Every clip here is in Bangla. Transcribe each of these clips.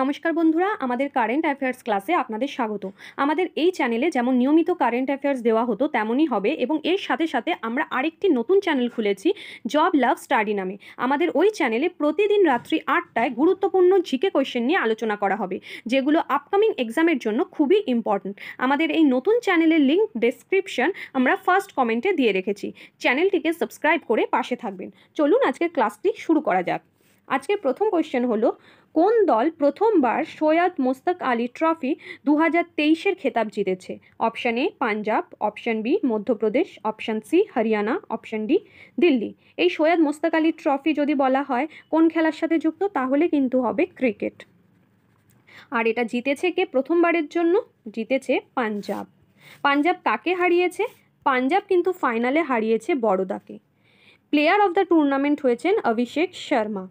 নমস্কার বন্ধুরা আমাদের কারেন্ট অ্যাফেয়ার্স ক্লাসে আপনাদের স্বাগত আমাদের এই চ্যানেলে যেমন নিয়মিত কারেন্ট অ্যাফেয়ার্স দেওয়া হতো তেমনই হবে এবং এর সাথে সাথে আমরা আরেকটি নতুন চ্যানেল খুলেছি জব লাভ স্টাডি নামে আমাদের ওই চ্যানেলে প্রতিদিন রাত্রি আটটায় গুরুত্বপূর্ণ ঝিকে কোয়েশ্চেন নিয়ে আলোচনা করা হবে যেগুলো আপকামিং এক্সামের জন্য খুবই ইম্পর্ট্যান্ট আমাদের এই নতুন চ্যানেলের লিঙ্ক ডেসক্রিপশন আমরা ফার্স্ট কমেন্টে দিয়ে রেখেছি চ্যানেলটিকে সাবস্ক্রাইব করে পাশে থাকবেন চলুন আজকের ক্লাসটি শুরু করা যাক আজকের প্রথম কোয়েশ্চেন হলো কোন দল প্রথমবার সৈয়দ মোস্তাক আলী ট্রফি দু হাজার তেইশের খেতাব জিতেছে option A Punjab option B Madhya Pradesh option C Haryana option D Delhi এই সৈয়দ মোস্তাক আলী ট্রফি যদি বলা হয় কোন খেলার সাথে যুক্ত তাহলে কিন্তু হবে ক্রিকেট আর এটা জিতেছে কে প্রথমবারের জন্য জিতেছে পাঞ্জাব পাঞ্জাব কাকে হারিয়েছে পাঞ্জাব কিন্তু ফাইনালে হারিয়েছে বড়দাকে প্লেয়ার অফ দ্য টুর্নামেন্ট হয়েছেন অভিষেক শর্মা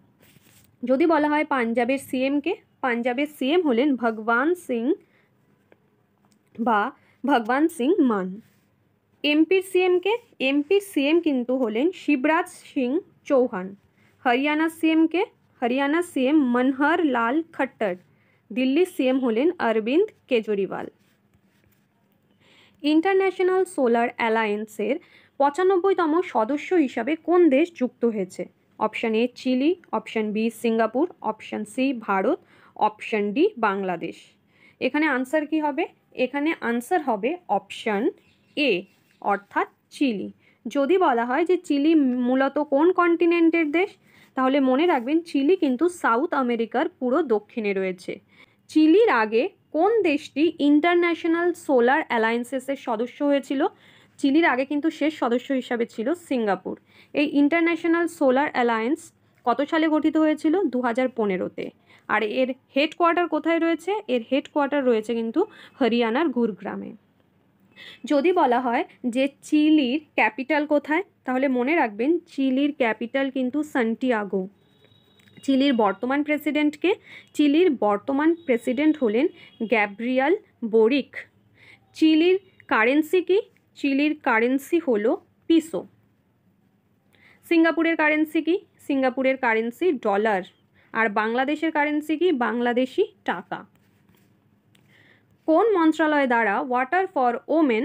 যদি বলা হয় পাঞ্জাবের সিএমকে পাঞ্জাবের সিএম হলেন ভগবান সিং বা ভগবান সিং মান এমপির সিএমকে এমপির সিএম কিন্তু হলেন শিবরাজ সিং চৌহান হরিয়ানা সিএমকে হরিয়ানা সিএম মনহর লাল খট্টর দিল্লির সিএম হলেন অরবিন্দ কেজরিওয়াল ইন্টারন্যাশনাল সোলার অ্যালায়েন্সের পঁচানব্বইতম সদস্য হিসাবে কোন দেশ যুক্ত হয়েছে option A Chile option B Singapore option C Bharat option D Bangladesh এখানে আনসার কি হবে এখানে আনসার হবে অপশান এ অর্থাৎ চিলি যদি বলা হয় যে চিলি মূলত কোন কন্টিনেন্টের দেশ তাহলে মনে রাখবেন চিলি কিন্তু সাউথ আমেরিকার পুরো দক্ষিণে রয়েছে চিলির আগে কোন দেশটি ইন্টারন্যাশনাল সোলার অ্যালায়েন্সেসের সদস্য হয়েছিল চিলির আগে কিন্তু শেষ সদস্য হিসাবে ছিল সিঙ্গাপুর এই ইন্টারন্যাশনাল সোলার অ্যালায়েন্স কত সালে গঠিত হয়েছিল দু হাজার পনেরোতে আর এর হেডকোয়ার্টার কোথায় রয়েছে এর হেডকোয়ার্টার রয়েছে কিন্তু হরিয়ানার গুরগ্রামে যদি বলা হয় যে চিলির ক্যাপিটাল কোথায় তাহলে মনে রাখবেন চিলির ক্যাপিটাল কিন্তু সান্টিয়াগো চিলির বর্তমান প্রেসিডেন্টকে চিলির বর্তমান প্রেসিডেন্ট হলেন গ্যাব্রিয়াল বোরিক চিলির কারেন্সি কি চিলির কারেন্সি হলো পিসো সিঙ্গাপুরের কারেন্সি কি সিঙ্গাপুরের কারেন্সি ডলার আর বাংলাদেশের কারেন্সি কি বাংলাদেশি টাকা কোন মন্ত্রণালয় দ্বারা water for women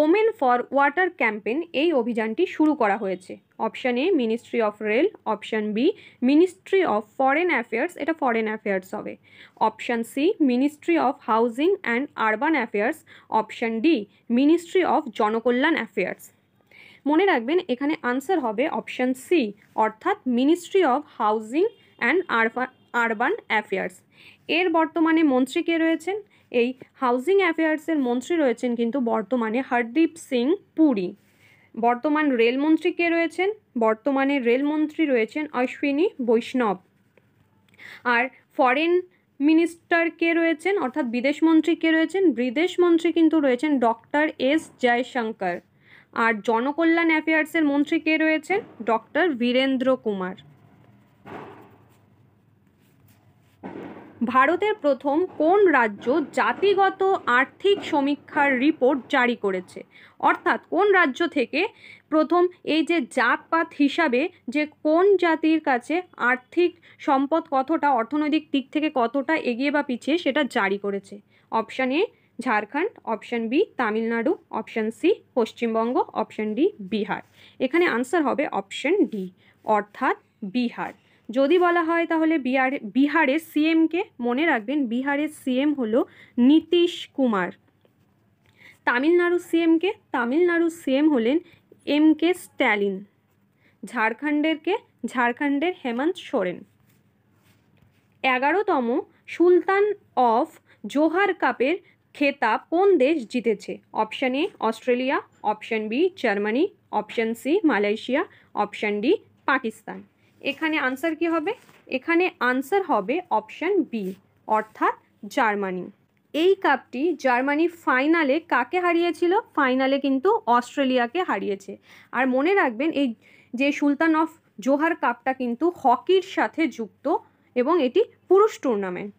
women for water campaign এই অভিযানটি শুরু করা হয়েছে option A ministry of rail option B ministry of foreign affairs এটা ফরেন অ্যাফেয়ার্স হবে option C ministry of housing and urban affairs option D ministry of জনকল্যাণ অ্যাফেয়ার্স মনে রাখবেন এখানে আনসার হবে অপশান সি অর্থাৎ ministry of housing and urban affairs এর বর্তমানে মন্ত্রী কে রয়েছেন এই হাউজিং অ্যাফেয়ার্সের মন্ত্রী রয়েছেন কিন্তু বর্তমানে হরদীপ সিং পুরী বর্তমান রেলমন্ত্রী কে রয়েছেন বর্তমানে রেলমন্ত্রী রয়েছেন অশ্বিনী বৈষ্ণব আর ফরেন মিনিস্টার কে রয়েছেন অর্থাৎ বিদেশ মন্ত্রী কে রয়েছেন বিদেশ মন্ত্রী কিন্তু রয়েছেন ডক্টর এস জয়শঙ্কর আর জনকল্যাণ অ্যাফেয়ার্সের মন্ত্রী কে রয়েছেন ডক্টর বীরেন্দ্র কুমার ভারতের প্রথম কোন রাজ্য জাতিগত আর্থিক সমীক্ষার রিপোর্ট জারি করেছে অর্থাৎ কোন রাজ্য থেকে প্রথম এই যে জাতপাত হিসাবে যে কোন জাতির কাছে আর্থিক সম্পদ কতটা অর্থনৈতিক দিক থেকে কতটা এগিয়ে বা পিছিয়ে সেটা জারি করেছে option A Jharkhand option B Tamil Nadu option C Paschimbanga option D Bihar এখানে আনসার হবে অপশান ডি অর্থাৎ বিহার যদি বলা হয় তাহলে বিহারে বিহারের সিএমকে মনে রাখবেন বিহারের সিএম হলো নীতিশ কুমার তামিলনাড়ু সিএমকে তামিলনাড়ু সিএম হলেন এম কে স্ট্যালিন ঝাড়খণ্ডেরকে ঝাড়খণ্ডের হেমন্ত সোরেন এগারোতম সুলতান অফ জোহার কাপের খেতাব কোন দেশ জিতেছে option A Australia option B Germany option C Malaysia option D Pakistan এখানে আনসার কি হবে এখানে আনসার হবে অপশান বি অর্থাৎ জার্মানি এই কাপটি জার্মানি ফাইনালে কাকে হারিয়েছিল ফাইনালে কিন্তু অস্ট্রেলিয়াকে হারিয়েছে আর মনে রাখবেন এই যে সুলতান অফ জোহার কাপটা কিন্তু হকির সাথে যুক্ত এবং এটি পুরুষ টুর্নামেন্ট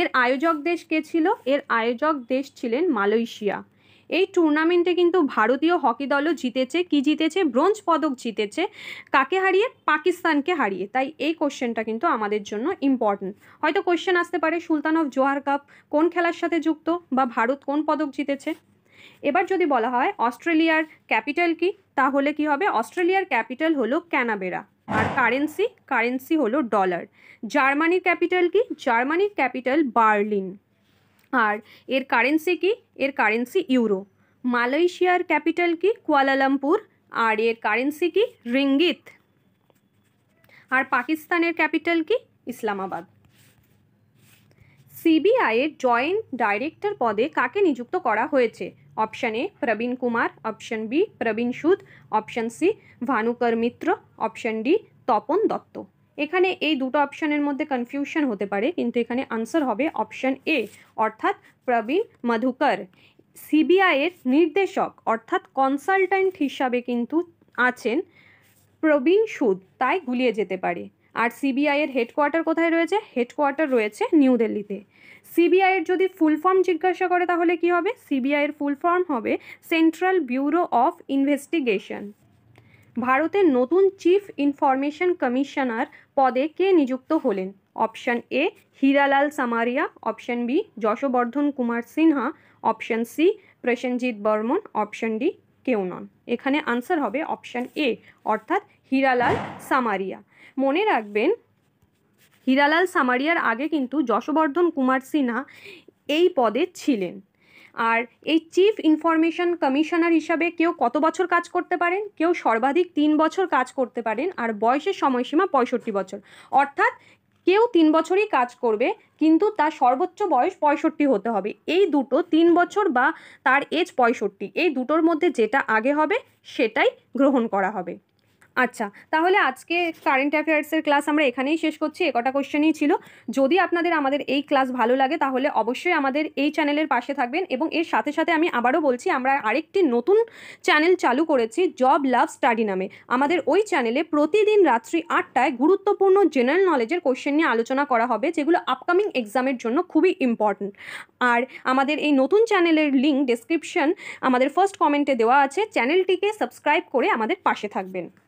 এর আয়োজক দেশ কে ছিল এর আয়োজক দেশ ছিলেন মালয়েশিয়া এই টুর্নামেন্টে কিন্তু ভারতীয় হকি দলও জিতেছে কি জিতেছে ব্রোঞ্জ পদক জিতেছে কাকে হারিয়ে পাকিস্তানকে হারিয়ে তাই এই কোশ্চেনটা কিন্তু আমাদের জন্য ইম্পর্টেন্ট হয়তো কোশ্চেন আসতে পারে সুলতান অফ জোহার কাপ কোন খেলার সাথে যুক্ত বা ভারত কোন পদক জিতেছে এবার যদি বলা হয় অস্ট্রেলিয়ার ক্যাপিটাল কি তাহলে কি হবে অস্ট্রেলিয়ার ক্যাপিটাল হলো ক্যানাবেরা আর কারেন্সি কারেন্সি হলো ডলার জার্মানির ক্যাপিটাল কি জার্মানির ক্যাপিটাল বার্লিন আর এর কারেন্সি কি এর কারেন্সি ইউরো মালয়েশিয়ার ক্যাপিটাল কি কুয়ালালামপুর আর এর কারেন্সি কি রিঙ্গিত আর পাকিস্তানের ক্যাপিটাল কি ইসলামাবাদ সিবিআইয়ের জয়েন্ট ডাইরেক্টর পদে কাকে নিযুক্ত করা হয়েছে option A Praveen Kumar option B Praveen Sood option C Bhanukar Mitra option D Tapan Dutta এখানে এই দুটো অপশানের মধ্যে কনফিউশন হতে পারে কিন্তু এখানে আনসার হবে অপশান এ অর্থাৎ প্রবীণ মধুকর সিবিআইয়ের নির্দেশক অর্থাৎ কনসালট্যান্ট হিসাবে কিন্তু আছেন প্রবীণ সুদ তাই গুলিয়ে যেতে পারে আর সিবিআইয়ের হেডকোয়ার্টার কোথায় রয়েছে হেডকোয়ার্টার রয়েছে নিউ দিল্লিতে সিবিআইয়ের যদি ফুল ফর্ম জিজ্ঞাসা করে তাহলে কি হবে সিবিআইয়ের ফুল ফর্ম হবে সেন্ট্রাল ব্যুরো অফ ইনভেস্টিগেশন ভারতের নতুন চিফ ইনফরমেশন কমিশনার পদে কে নিযুক্ত হলেন option A Hiralal Samariya option B Yashvardhan Kumar Sinha option C Prasenjit Barman option D কেউ নন এখানে আনসার হবে অপশান এ অর্থাৎ হীরালাল সামারিয়া মনে রাখবেন হীরালাল সামারিয়ার আগে কিন্তু যশবর্ধন কুমার সিনহা এই পদে ছিলেন আর এই চিফ ইনফরমেশন কমিশনার হিসাবে কেউ কত বছর কাজ করতে পারেন কেউ সর্বাধিক তিন বছর কাজ করতে পারেন আর বয়সের সময়সীমা পঁয়ষট্টি বছর অর্থাৎ কেউ তিন বছরই কাজ করবে কিন্তু তার সর্বোচ্চ বয়স পঁয়ষট্টি হতে হবে এই দুটো তিন বছর বা তার এজ পঁয়ষট্টি এই দুটোর মধ্যে যেটা আগে হবে সেটাই গ্রহণ করা হবে আচ্ছা তাহলে আজকে কারেন্ট অ্যাফেয়ার্সের ক্লাস আমরা এখানেই শেষ করছি একটা কোশ্চেনই ছিল যদি আপনাদের আমাদের এই ক্লাস ভালো লাগে তাহলে অবশ্যই আমাদের এই চ্যানেলের পাশে থাকবেন এবং এর সাথে সাথে আমি আবারও বলছি আমরা আরেকটি নতুন চ্যানেল চালু করেছি জব লাভ স্টাডি নামে আমাদের ওই চ্যানেলে প্রতিদিন রাত্রি আটটায় গুরুত্বপূর্ণ জেনারেল নলেজের কোশ্চেন নিয়ে আলোচনা করা হবে যেগুলো আপকামিং এক্সামের জন্য খুবই ইম্পর্ট্যান্ট আর আমাদের এই নতুন চ্যানেলের লিঙ্ক ডেসক্রিপশন আমাদের ফার্স্ট কমেন্টে দেওয়া আছে চ্যানেলটিকে সাবস্ক্রাইব করে আমাদের পাশে থাকবেন